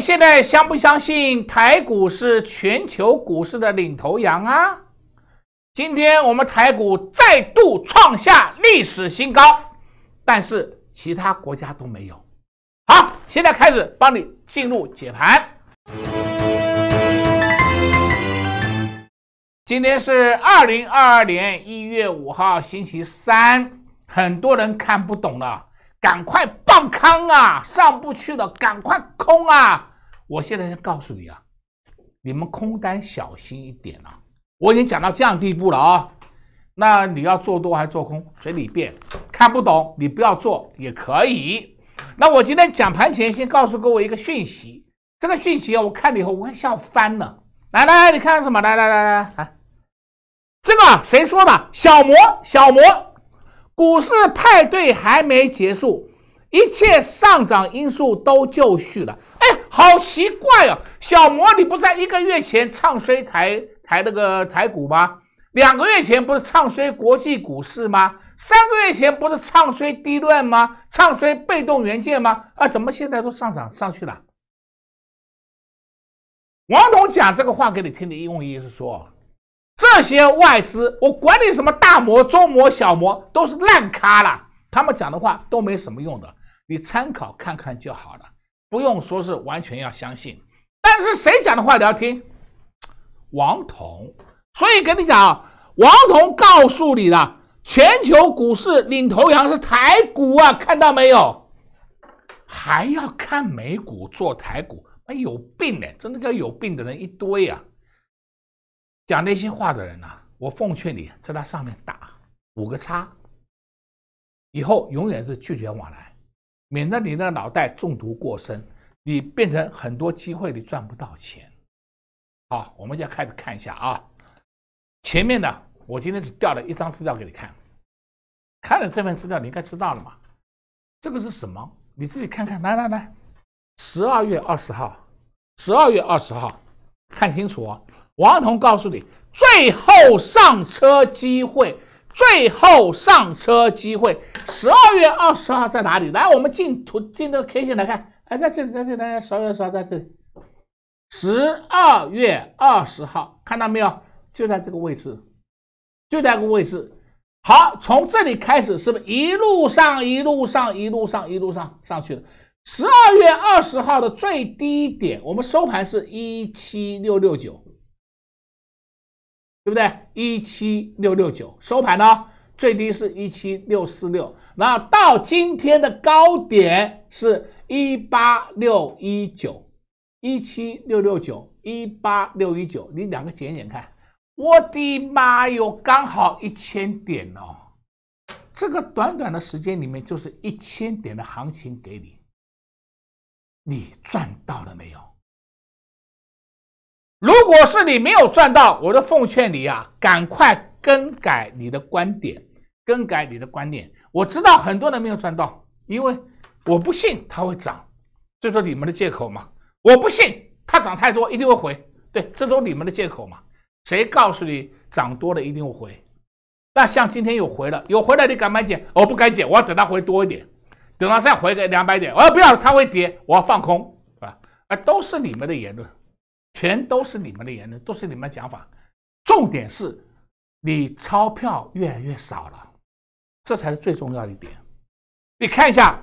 现在相不相信台股是全球股市的领头羊啊？今天我们台股再度创下历史新高，但是其他国家都没有。好，现在开始帮你进入解盘。今天是二零二二年一月五号，星期三。很多人看不懂了，赶快。康啊，上不去了，赶快空啊！我现在告诉你啊，你们空单小心一点啊！我已经讲到这样地步了啊，那你要做多还是做空，随你便。看不懂你不要做也可以。那我今天讲盘前先告诉各位一个讯息，这个讯息我看了以后，我会笑翻了。来来，你看什么？来来来来来，这个谁说的？小魔小魔，股市派对还没结束。一切上涨因素都就绪了，哎，好奇怪啊！小魔，你不在一个月前唱衰台台那个台股吗？两个月前不是唱衰国际股市吗？三个月前不是唱衰低论吗？唱衰被动元件吗？啊，怎么现在都上涨上去了？王董讲这个话给你听的用意是说，这些外资我管你什么大摩、中摩、小摩都是烂咖了，他们讲的话都没什么用的。你参考看看就好了，不用说是完全要相信。但是谁讲的话你要听？王彤，所以跟你讲啊，王彤告诉你了，全球股市领头羊是台股啊，看到没有？还要看美股做台股，那有病嘞！真的叫有病的人一堆啊，讲那些话的人啊，我奉劝你，在那上面打五个叉，以后永远是拒绝往来。免得你的脑袋中毒过深，你变成很多机会你赚不到钱。好，我们要开始看一下啊，前面的我今天只调了一张资料给你看，看了这份资料你应该知道了嘛？这个是什么？你自己看看，来来来，十二月二十号，十二月二十号，看清楚哦。王彤告诉你，最后上车机会。最后上车机会，十二月二十号在哪里？来，我们进图，进这个 K 线来看。哎，在这里，在这里，在这号在这里。十二月二十号，看到没有？就在这个位置，就在这个位置。好，从这里开始，是不是一路上，一路上，一路上，一路上上去的？十二月二十号的最低点，我们收盘是一七六六九。对不对？一七六六九收盘呢，最低是一七六四六，然后到今天的高点是一八六一九，一七六六九，一八六一九，你两个减减看，我的妈哟，刚好一千点哦！这个短短的时间里面就是一千点的行情给你，你赚到了没有？如果是你没有赚到，我都奉劝你啊，赶快更改你的观点，更改你的观点。我知道很多人没有赚到，因为我不信它会涨，这是你们的借口嘛。我不信它涨太多一定会回，对，这都是你们的借口嘛。谁告诉你涨多了一定会回？那像今天有回了，有回了你敢买减？我不敢减，我要等它回多一点，等它再回个两百点，我不要它会跌，我要放空，是吧？都是你们的言论。全都是你们的言论，都是你们的讲法。重点是，你钞票越来越少了，这才是最重要的一点。你看一下，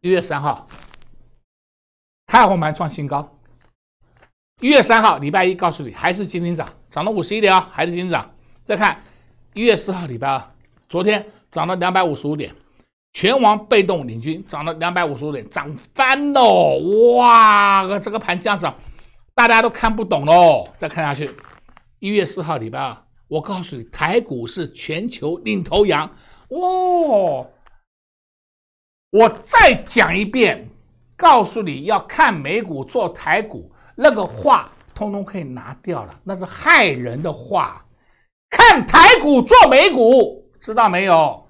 一月三号，开红盘创新高。一月三号，礼拜一，告诉你还是今天涨，涨了五十一点啊，还是今天涨。再看一月四号，礼拜二，昨天涨了两百五十五点，全网被动领军涨了两百五十五点，涨翻了，哇，这个盘这样涨。大家都看不懂喽，再看下去。一月四号礼拜二，我告诉你，台股是全球领头羊，哇！我再讲一遍，告诉你要看美股做台股那个话，通通可以拿掉了，那是害人的话。看台股做美股，知道没有？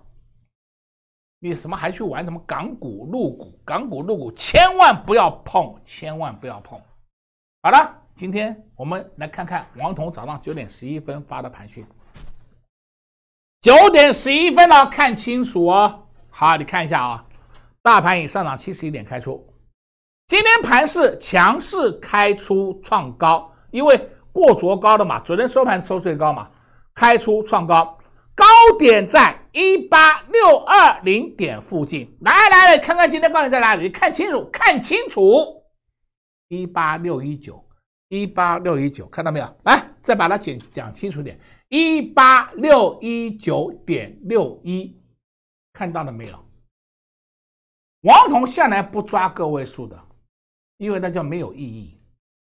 你什么还去玩什么港股、陆股？港股、陆股千万不要碰，千万不要碰。好了，今天我们来看看王彤早上九点十一分发的盘讯。九点十一分呢，看清楚。哦。好，你看一下啊，大盘已上涨七十一点开出，今天盘是强势开出创高，因为过昨高的嘛，昨天收盘收最高嘛，开出创高，高点在一八六二零点附近。来来来，看看今天高点在哪里，看清楚，看清楚。一八六一九，一八六一九，看到没有？来，再把它讲讲清楚点，一八六一九点六一，看到了没有？王彤向来不抓个位数的，因为那叫没有意义。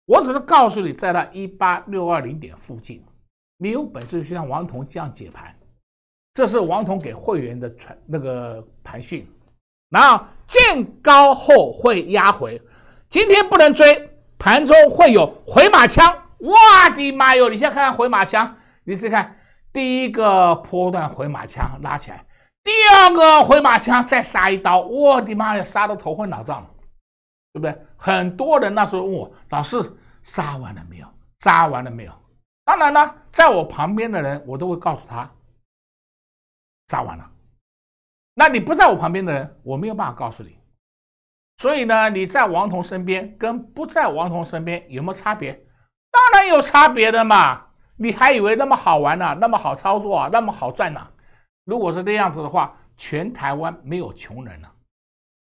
我只是告诉你，在那一八六二零点附近，你有本事去像王彤这样解盘。这是王彤给会员的传那个盘讯。然后见高后会压回。今天不能追，盘中会有回马枪。我的妈哟！你先看看回马枪，你自己看，第一个波段回马枪拉起来，第二个回马枪再杀一刀。我的妈呀，杀的头昏脑胀，对不对？很多人那时候问我：“老师，杀完了没有？杀完了没有？”当然了，在我旁边的人，我都会告诉他：“杀完了。”那你不在我旁边的人，我没有办法告诉你。所以呢，你在王彤身边跟不在王彤身边有没有差别？当然有差别的嘛！你还以为那么好玩呢，那么好操作啊，那么好赚呢？如果是这样子的话，全台湾没有穷人了，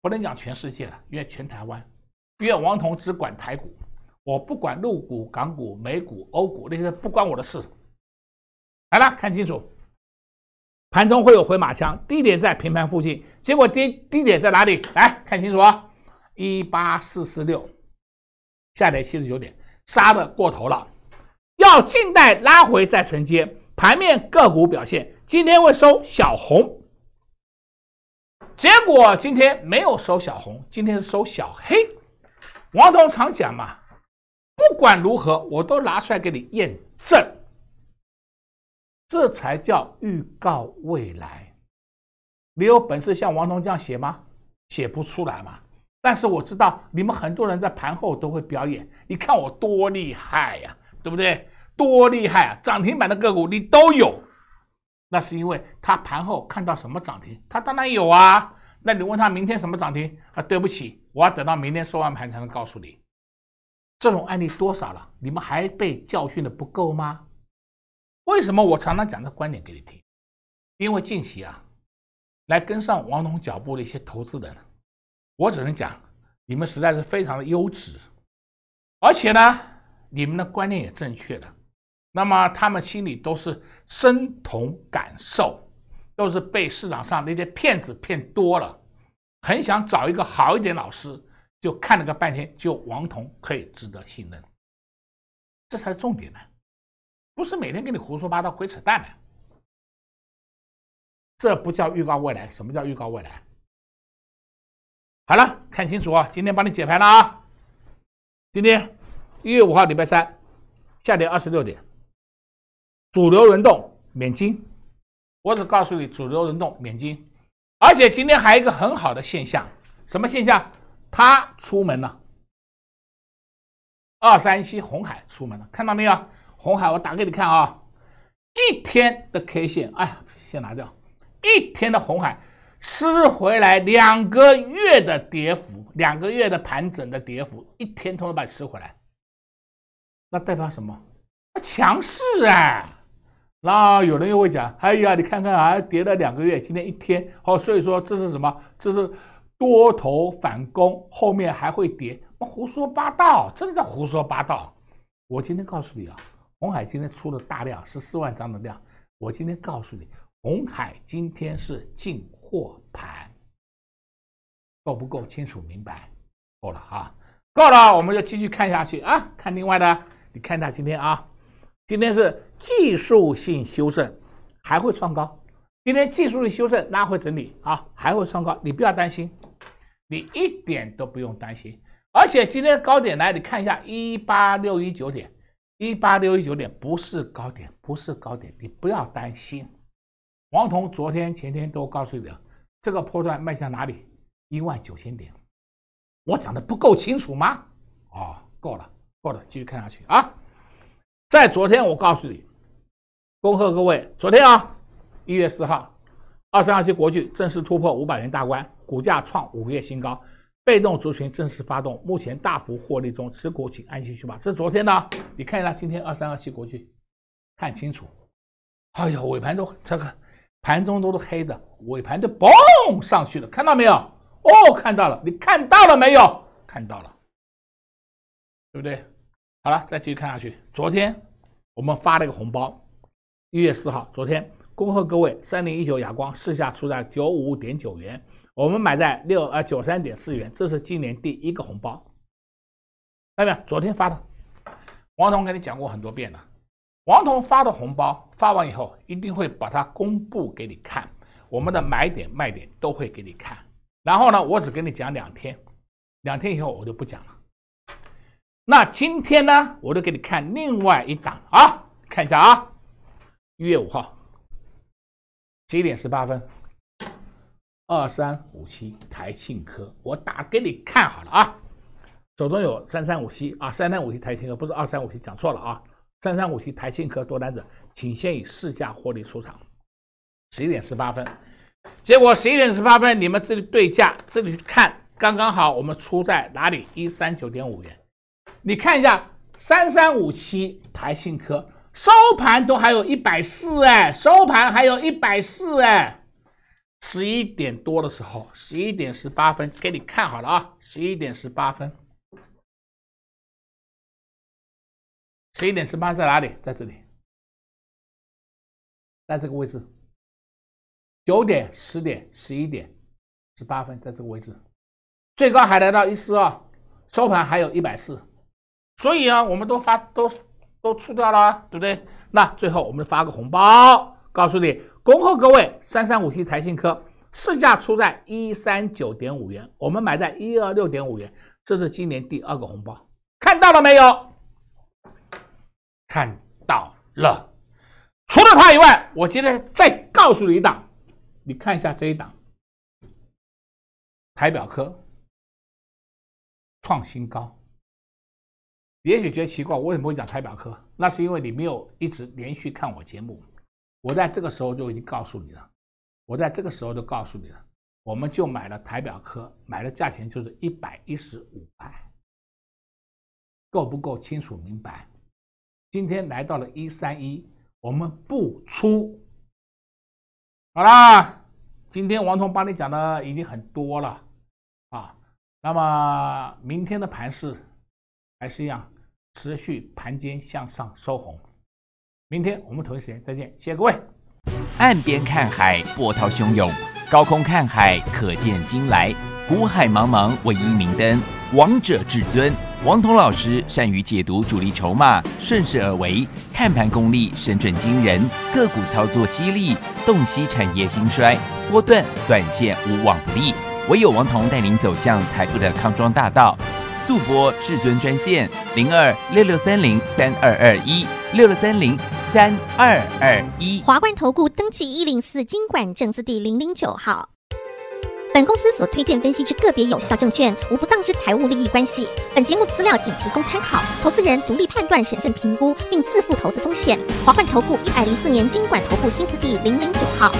不能讲全世界了，因为全台湾，因为王彤只管台股，我不管陆股、港股、美股、欧股那些不关我的事。来了，看清楚，盘中会有回马枪，低点在平盘附近，结果低低点在哪里？来看清楚啊！一八四四六，下跌七十九点，杀的过头了，要静待拉回再承接。盘面个股表现，今天会收小红，结果今天没有收小红，今天是收小黑。王彤常讲嘛，不管如何，我都拿出来给你验证，这才叫预告未来。你有本事像王彤这样写吗？写不出来嘛？但是我知道你们很多人在盘后都会表演，你看我多厉害呀，对不对？多厉害啊！涨停板的个股你都有，那是因为他盘后看到什么涨停，他当然有啊。那你问他明天什么涨停啊？对不起，我要等到明天收完盘才能告诉你。这种案例多少了？你们还被教训的不够吗？为什么我常常讲的观点给你听？因为近期啊，来跟上王总脚步的一些投资人。我只能讲，你们实在是非常的优质，而且呢，你们的观念也正确的。那么他们心里都是身同感受，都是被市场上那些骗子骗多了，很想找一个好一点老师，就看了个半天，就王彤可以值得信任，这才是重点呢，不是每天跟你胡说八道、鬼扯淡的，这不叫预告未来，什么叫预告未来？好了，看清楚啊！今天帮你解盘了啊！今天一月五号，礼拜三，下跌二十六点。主流轮动免金，我只告诉你主流轮动免金。而且今天还有一个很好的现象，什么现象？他出门了。二三七红海出门了，看到没有？红海，我打给你看啊！一天的 K 线，哎呀，先拿掉。一天的红海。吃回来两个月的跌幅，两个月的盘整的跌幅，一天都能把你吃回来，那代表什么？强势啊！那有人又会讲，哎呀，你看看啊，跌了两个月，今天一天，好，所以说这是什么？这是多头反攻，后面还会跌？我胡说八道，真的胡说八道！我今天告诉你啊，红海今天出了大量十四万张的量，我今天告诉你，红海今天是进。货盘够不够清楚明白？够了哈，够了，我们就继续看下去啊。看另外的，你看一下今天啊，今天是技术性修正，还会创高。今天技术性修正拉回整理啊，还会创高，你不要担心，你一点都不用担心。而且今天高点来，你看一下一八六一九点，一八六一九点不是高点，不是高点，你不要担心。王彤昨天、前天都告诉你，了，这个波段迈向哪里？一万九千点，我讲的不够清楚吗？啊，够了，够了，继续看下去啊！在昨天我告诉你，恭贺各位，昨天啊，一月四号，二三二七国巨正式突破五百元大关，股价创五月新高，被动族群正式发动，目前大幅获利中，持股请安心去吧。这昨天呢，你看一下今天二三二七国巨，看清楚，哎呀，尾盘都这个。盘中都是黑的，尾盘就嘣上去了，看到没有？哦，看到了，你看到了没有？看到了，对不对？好了，再继续看下去。昨天我们发了一个红包，一月四号，昨天恭贺各位，三零一九哑光市价出在九五点九元，我们买在六呃九三点四元，这是今年第一个红包，看到没有？昨天发的，王彤跟你讲过很多遍了。王彤发的红包发完以后，一定会把它公布给你看。我们的买点卖点都会给你看。然后呢，我只跟你讲两天，两天以后我就不讲了。那今天呢，我就给你看另外一档啊，看一下啊，一月五号十一点十八分，二三五七台庆科，我打给你看好了啊。手中有三三五七啊，三三五七台庆科不是二三五七，讲错了啊。三三五七台信科多单者，请先以市价获利出场。十一点十八分，结果十一点十八分，你们这里对价，这里看，刚刚好，我们出在哪里？一三九点五元。你看一下，三三五七台信科收盘都还有一百四哎，收盘还有一百四哎。十一点多的时候，十一点十八分，给你看好了啊，十一点十八分。十一点十八在哪里？在这里，在这个位置。九点、十点、十一点，十八分，在这个位置。最高还来到一四二，收盘还有一百四。所以啊，我们都发都都出掉了，对不对？那最后我们发个红包，告诉你，恭贺各位！三三五七台信科市价出在一三九点五元，我们买在一二六点五元，这是今年第二个红包，看到了没有？看到了，除了它以外，我今天再告诉你一档，你看一下这一档。台表科创新高，也许觉得奇怪，我为什么会讲台表科？那是因为你没有一直连续看我节目，我在这个时候就已经告诉你了，我在这个时候就告诉你了，我们就买了台表科，买的价钱就是一百一十五块，够不够清楚明白？今天来到了一三一，我们不出。好啦，今天王彤帮你讲的已经很多了啊。那么明天的盘势还是一样，持续盘间向上收红。明天我们同一时间再见，谢谢各位。岸边看海，波涛汹涌；高空看海，可见金来。古海茫茫，唯一明灯，王者至尊。王彤老师善于解读主力筹码，顺势而为，看盘功力神准惊人，个股操作犀利，洞悉产业兴衰，波段短线无往不利。唯有王彤带领走向财富的康庄大道。速播至尊专线零二六六三零三二二一六六三零三二二一。华冠投顾登记一零四经管证字第零零九号。本公司所推荐分析之个别有效证券，无不当之财务利益关系。本节目资料仅提供参考，投资人独立判断、审慎评估，并自负投资风险。华冠投顾一百零四年经管投顾新字第零零九号。